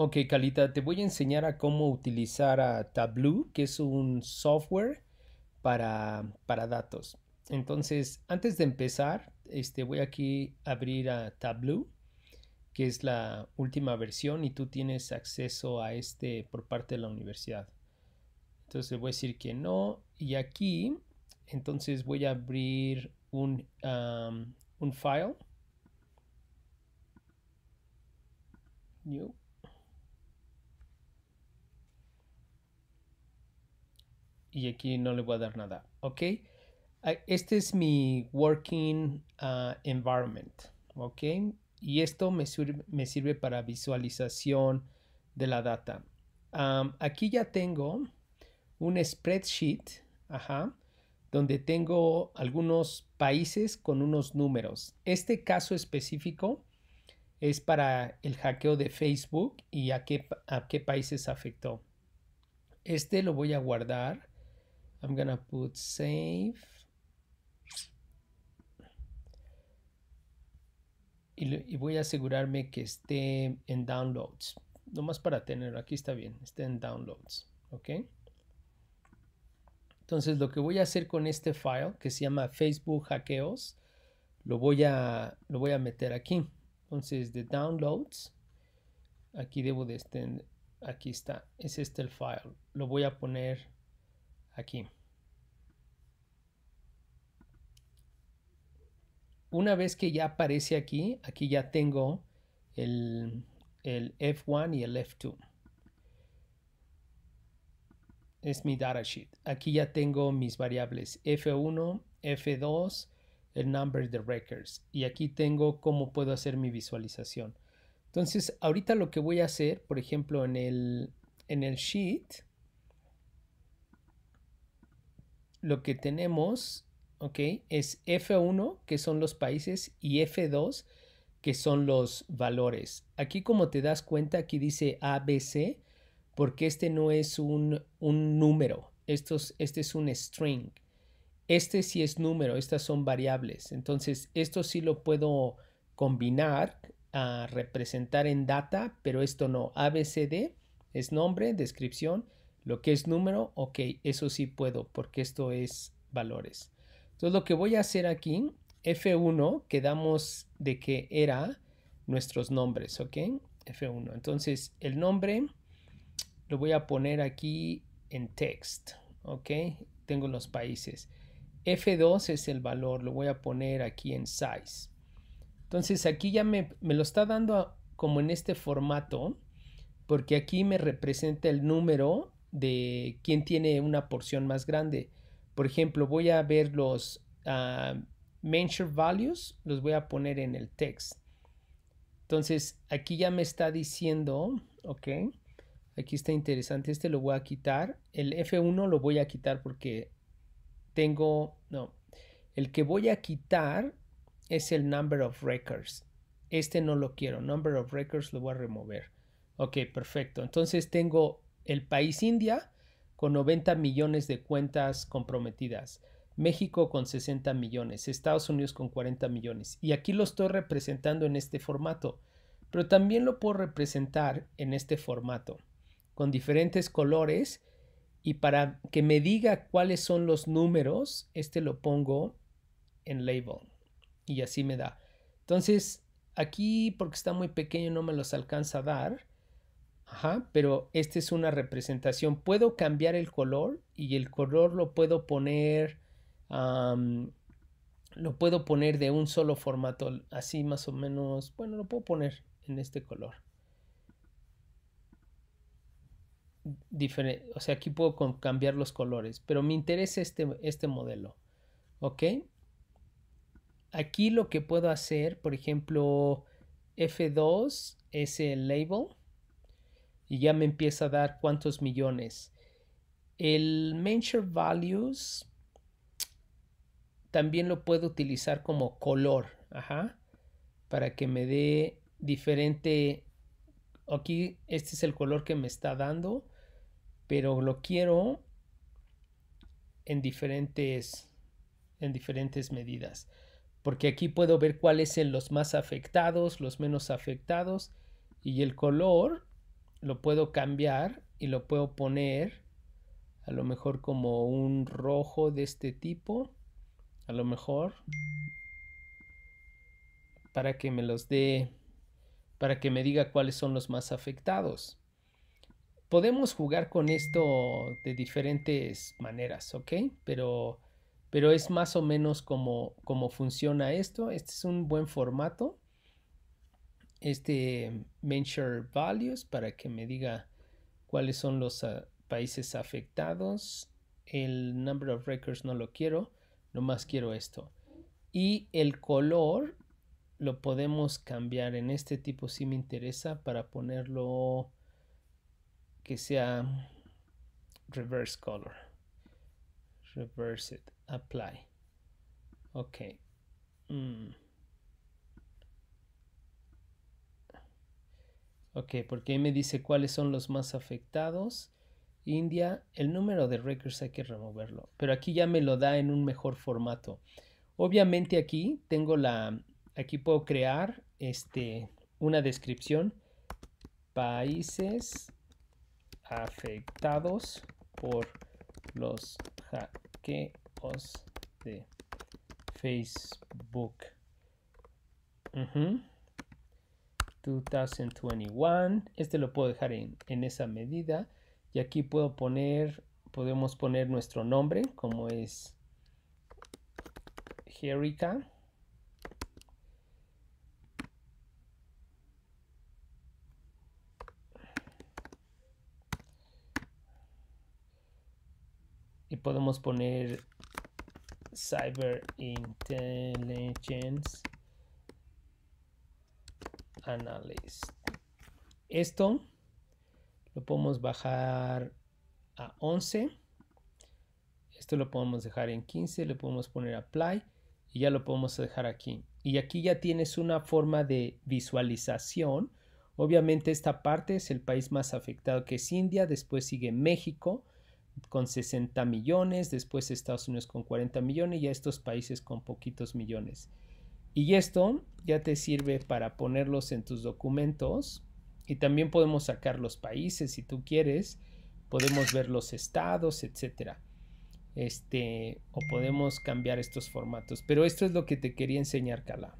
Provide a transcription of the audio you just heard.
Ok, Calita, te voy a enseñar a cómo utilizar a Tableau, que es un software para, para datos. Entonces, antes de empezar, este, voy aquí a abrir a Tableau, que es la última versión y tú tienes acceso a este por parte de la universidad. Entonces voy a decir que no. Y aquí, entonces voy a abrir un, un file. New. y aquí no le voy a dar nada, ¿ok? Ah, este es mi working ah, environment, ¿ok? Y esto me sirve, para visualización de la data. aquí ya tengo un spreadsheet, ajá, donde tengo algunos países con unos números. Este caso específico es para el hackeo de Facebook y a a qué países afectó. Este lo voy a guardar I'm gonna put save y, voy a asegurarme que esté en downloads. Nomás para tenerlo, aquí está bien, Esté en downloads, ¿ok? Entonces lo que voy a hacer con este file que se llama Facebook Hackeos, lo voy a, lo voy a meter aquí. Entonces de downloads, aquí debo de estar, aquí está, es este el file. Lo voy a poner aquí. Una vez que ya aparece aquí, aquí ya tengo el, F1 y el F2. Es mi datasheet. Aquí ya tengo mis variables F1, F2, el number de records. Y aquí tengo cómo puedo hacer mi visualización. Entonces, ahorita lo que voy a hacer, por ejemplo, en el, en el sheet, lo que tenemos, ¿ok? Es F1, que son los países, y F2, que son los valores. Aquí como te das cuenta, aquí dice ABC, porque este no es un, número, es, este es un string. Este sí es número, estas son variables. Entonces, esto sí lo puedo combinar, a representar en data, pero esto no. ABCD es nombre, descripción, lo que es número, ok, eso sí puedo porque esto es valores. Entonces lo que voy a hacer aquí, F1, quedamos de que era nuestros nombres, ok, F1. Entonces el nombre lo voy a poner aquí en text, ok, tengo los países. F2 es el valor, lo voy a poner aquí en size. Entonces aquí ya me, lo está dando como en este formato, porque aquí me representa el número de quién tiene una porción más grande. Por ejemplo, voy a ver los uh, values, los voy a poner en el text. Entonces, aquí ya me está diciendo, ok, aquí está interesante, este lo voy a quitar. El F1 lo voy a quitar porque tengo, no, el que voy a quitar es el number of records. Este no lo quiero, number of records lo voy a remover. Ok, perfecto. Entonces tengo el país India con 90 millones de cuentas comprometidas, México con 60 millones, Estados Unidos con 40 millones. Y aquí lo estoy representando en este formato, pero también lo puedo representar en este formato, con diferentes colores. Y para que me diga cuáles son los números, este lo pongo en label. Y así me da. Entonces, aquí porque está muy pequeño no me los alcanza a dar. Ajá, pero esta es una representación. Puedo cambiar el color y el color lo puedo poner, lo puedo poner de un solo formato, así más o menos, bueno, lo puedo poner en este color. Diferente, o sea, aquí puedo cambiar los colores, pero me interesa este, este modelo, ¿ok? Aquí lo que puedo hacer, por ejemplo, F2 es el label y ya me empieza a dar cuántos millones. El Mention Values también lo puedo utilizar como color, ajá, para que me dé diferente. Aquí este es el color que me está dando, pero lo quiero en diferentes, en diferentes medidas, porque aquí puedo ver cuáles son los más afectados, los menos afectados y el color lo puedo cambiar y lo puedo poner a lo mejor como un rojo de este tipo, a lo mejor para que me los dé, para que me diga cuáles son los más afectados. Podemos jugar con esto de diferentes maneras, ¿ok? Pero, pero es más o menos como, como funciona esto. Este es un buen formato este Venture Values para que me diga cuáles son los ah, países afectados. El number of records no lo quiero, más quiero esto. Y el color lo podemos cambiar. En este tipo si me interesa para ponerlo que sea reverse color. Reverse it. Apply. Ok. Mm. Ok, porque me dice cuáles son los más afectados. India, el número de records hay que removerlo, pero aquí ya me lo da en un mejor formato. Obviamente aquí tengo la, aquí puedo crear este, una descripción. Países afectados por los hackeos de Facebook. 2021. Este lo puedo dejar en, en esa medida. Y aquí puedo poner, podemos poner nuestro nombre, como es Jerica y podemos poner Cyber Intelligence Analyst. Esto lo podemos bajar a 11. Esto lo podemos dejar en 15, le podemos poner apply y ya lo podemos dejar aquí. Y aquí ya tienes una forma de visualización. Obviamente esta parte es el país más afectado que es India, después sigue México con 60 millones, después Estados Unidos con 40 millones y a estos países con poquitos millones. Y esto ya te sirve para ponerlos en tus documentos y también podemos sacar los países si tú quieres, podemos ver los estados, etcétera. Este, o podemos cambiar estos formatos, pero esto es lo que te quería enseñar, Cala.